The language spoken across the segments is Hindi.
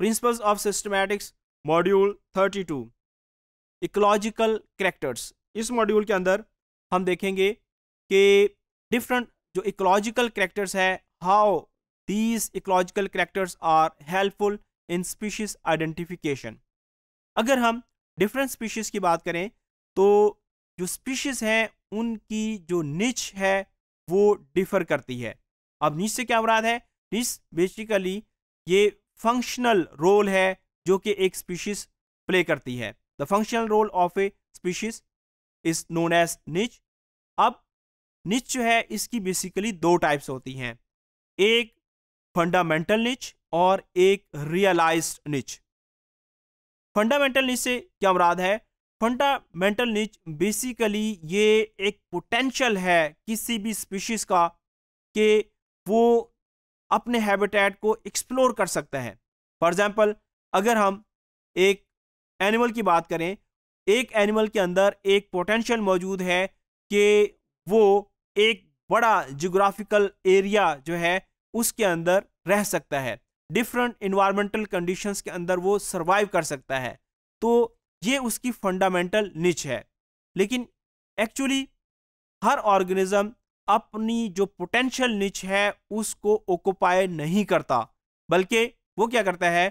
principal of systematics module 32 ecological characters इस मॉड्यूल के अंदर हम देखेंगे कि डिफरेंट जो इकोलॉजिकल करेक्टर्स है how these ecological characters are helpful in species identification अगर हम डिफरेंट स्पीशीज़ की बात करें तो जो स्पीशीज़ हैं उनकी जो निच है वो डिफ़र करती है अब निच से क्या मुराद है निच बेसिकली ये फंक्शनल रोल है जो कि एक स्पीशीज प्ले करती है the functional role of a species is known as niche अब निच जो है इसकी बेसिकली दो टाइप्स होती हैं एक फंडामेंटल निच और एक रियलाइज्ड निच फंडामेंटल निच से क्या मुराद है फंडामेंटल निच बेसिकली ये एक पोटेंशियल है किसी भी स्पीशीज का कि वो अपने हैबिटेट को एक्सप्लोर कर सकता है फॉर एग्ज़ाम्पल अगर हम एक एनिमल की बात करें एक एनिमल के अंदर एक पोटेंशियल मौजूद है कि वो एक बड़ा जोग्राफिकल एरिया जो है उसके अंदर रह सकता है डिफरेंट इन्वायरमेंटल कंडीशंस के अंदर वो सर्वाइव कर सकता है तो ये उसकी फंडामेंटल निच है लेकिन एक्चुअली हर ऑर्गेनिज्म अपनी जो पोटेंशियल निच है उसको ओकोपाई नहीं करता बल्कि वो क्या करता है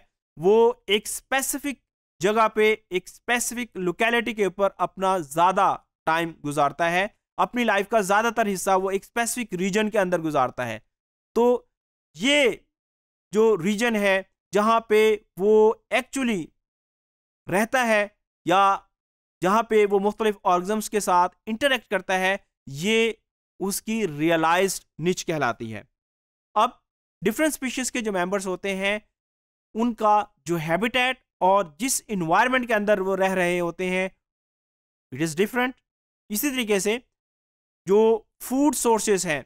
वो एक स्पेसिफिक जगह पे एक स्पेसिफिक लोकेलिटी के ऊपर अपना ज़्यादा टाइम गुजारता है अपनी लाइफ का ज़्यादातर हिस्सा वो एक स्पेसिफिक रीजन के अंदर गुजारता है तो ये जो रीजन है जहाँ पे वो एक्चुअली रहता है या जहाँ पे वो मुख्तलिफ ऑर्गम्स के साथ इंटरेक्ट करता है ये उसकी रियलाइज निच कहलाती है अब डिफरेंट स्पीशीज़ के जो मेंबर्स होते हैं उनका जो हैबिटेट और जिस इन्वायरमेंट के अंदर वो रह रहे होते हैं इट इज़ डिफरेंट इसी तरीके से जो फूड सोर्सेज हैं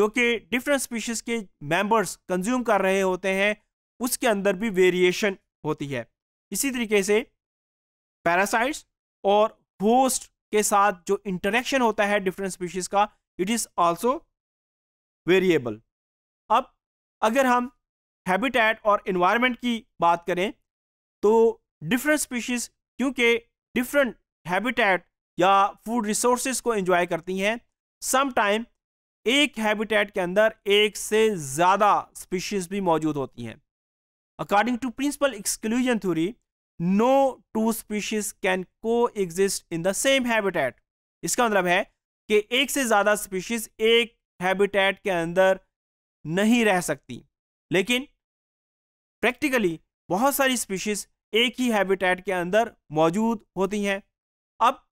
जो कि डिफरेंट स्पीशीज के मेंबर्स कंज्यूम कर रहे होते हैं उसके अंदर भी वेरिएशन होती है इसी तरीके से पैरासाइट्स और होस्ट के साथ जो इंटरेक्शन होता है डिफरेंट स्पीशीज का इट इज़ ऑल्सो वेरिएबल अब अगर हम हैबिटेट और इन्वायरमेंट की बात करें तो डिफरेंट स्पीशीज़ क्योंकि डिफरेंट हैबिटेट या फूड रिसोर्स को इंजॉय करती हैं सम टाइम एक हैबिटेट के अंदर एक से ज़्यादा स्पीशीज़ भी मौजूद होती हैं according to principle exclusion theory no two species can coexist in the same habitat इसका मतलब है कि एक से ज़्यादा स्पीशीज एक हैबिटेट के अंदर नहीं रह सकती लेकिन प्रैक्टिकली बहुत सारी स्पीशीज एक ही हैबिटेट के अंदर मौजूद होती हैं अब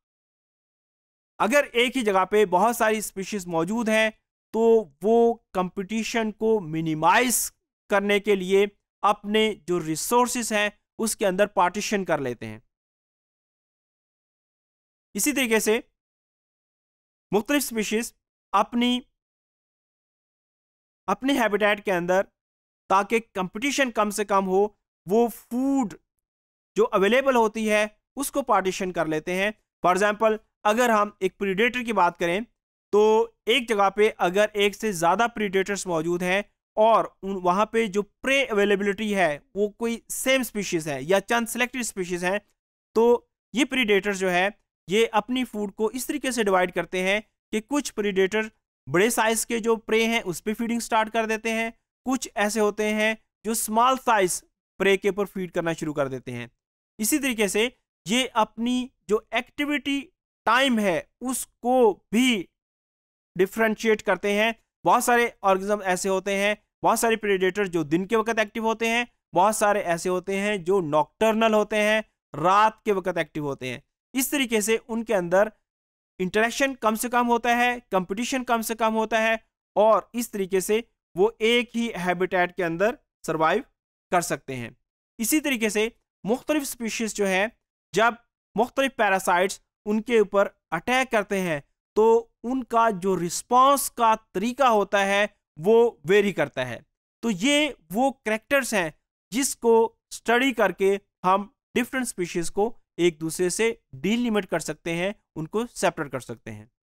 अगर एक ही जगह पे बहुत सारी स्पीशीज मौजूद हैं तो वो कंपटीशन को मिनिमाइज करने के लिए अपने जो रिसोर्सिस हैं उसके अंदर पार्टीशन कर लेते हैं इसी तरीके से मुख्तलिफ स्पीशीज़ अपनी अपने हैबिटेट के अंदर ताकि कंपटीशन कम से कम हो वो फूड जो अवेलेबल होती है उसको पार्टीशन कर लेते हैं फॉर एग्ज़ाम्पल अगर हम एक प्रीडेटर की बात करें तो एक जगह पे अगर एक से ज़्यादा प्रीडेटर्स मौजूद हैं और उन वहाँ पे जो प्रे अवेलेबिलिटी है वो कोई सेम स्पीशीज़ है या चंद सेलेक्टेड स्पीशीज़ हैं तो ये प्रीडेटर्स जो है ये अपनी फूड को इस तरीके से डिवाइड करते हैं कि कुछ प्रीडेटर बड़े साइज के जो प्रे हैं उस पर फीडिंग स्टार्ट कर देते हैं कुछ ऐसे होते हैं जो स्मॉल साइज प्रे के ऊपर फीड करना शुरू कर देते हैं इसी तरीके से ये अपनी जो एक्टिविटी टाइम है उसको भी डिफ्रेंशिएट करते हैं बहुत सारे ऑर्गेनिज्म ऐसे होते हैं बहुत सारे प्रेडेटर जो दिन के वक्त एक्टिव होते हैं बहुत सारे ऐसे होते हैं जो नॉक्टर्नल होते हैं रात के वक्त एक्टिव होते हैं इस तरीके से उनके अंदर इंटरेक्शन कम से कम होता है कंपटीशन कम से कम होता है और इस तरीके से वो एक ही हैबिटेट के अंदर सर्वाइव कर सकते हैं इसी तरीके से मुख्तलिफ स्पीशीज़ जो है जब मुख्तलिफ पैरासाइट्स उनके ऊपर अटैक करते हैं तो उनका जो रिस्पॉन्स का तरीका होता है वो वेरी करता है तो ये वो करेक्टर्स हैं जिसको स्टडी करके हम डिफरेंट स्पीशीज़ को एक दूसरे से लिमिट कर सकते हैं उनको सेपरेट कर सकते हैं